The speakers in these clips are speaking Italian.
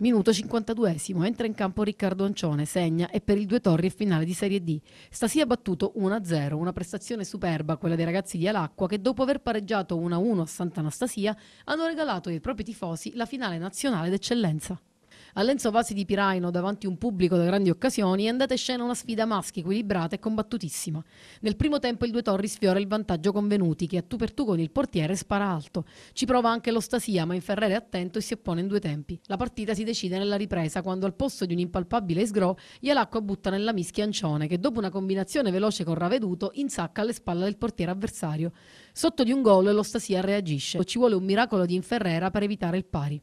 Minuto 52 entra in campo Riccardo Ancione, segna e per il Due Torri è finale di Serie D. Stasia ha battuto 1-0, una prestazione superba quella dei ragazzi di Alacqua che dopo aver pareggiato 1-1 a Sant'Anastasia hanno regalato ai propri tifosi la finale nazionale d'eccellenza. A Lenzo Vasi di Piraino, davanti a un pubblico da grandi occasioni, è andata in scena una sfida maschi equilibrata e combattutissima. Nel primo tempo il Due Torri sfiora il vantaggio convenuti, che a tu per tu con il portiere spara alto. Ci prova anche l'Ostasia, ma Inferrere è attento e si oppone in due tempi. La partita si decide nella ripresa, quando al posto di un impalpabile sgro, Ialacqua butta nella mischia Ancione, che dopo una combinazione veloce con Raveduto, insacca alle spalle del portiere avversario. Sotto di un gol l'Ostasia reagisce. Ci vuole un miracolo di Inferrera per evitare il pari.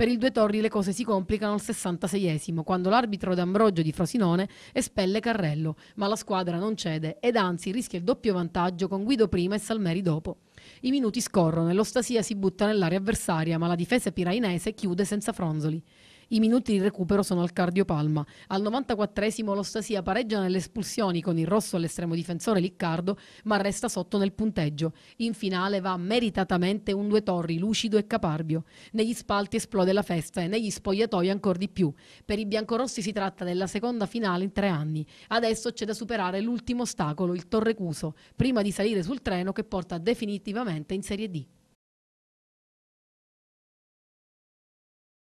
Per il Due Torri le cose si complicano al 66esimo, quando l'arbitro D'Ambrogio di Frosinone espelle Carrello, ma la squadra non cede ed anzi rischia il doppio vantaggio con Guido prima e Salmeri dopo. I minuti scorrono e l'Ostasia si butta nell'area avversaria, ma la difesa pirainese chiude senza fronzoli. I minuti di recupero sono al cardiopalma. Al 94esimo l'Ostasia pareggia nelle espulsioni con il rosso all'estremo difensore Liccardo, ma resta sotto nel punteggio. In finale va meritatamente un due torri lucido e caparbio. Negli spalti esplode la festa e negli spogliatoi ancora di più. Per i biancorossi si tratta della seconda finale in tre anni. Adesso c'è da superare l'ultimo ostacolo, il Torrecuso, prima di salire sul treno che porta definitivamente in Serie D.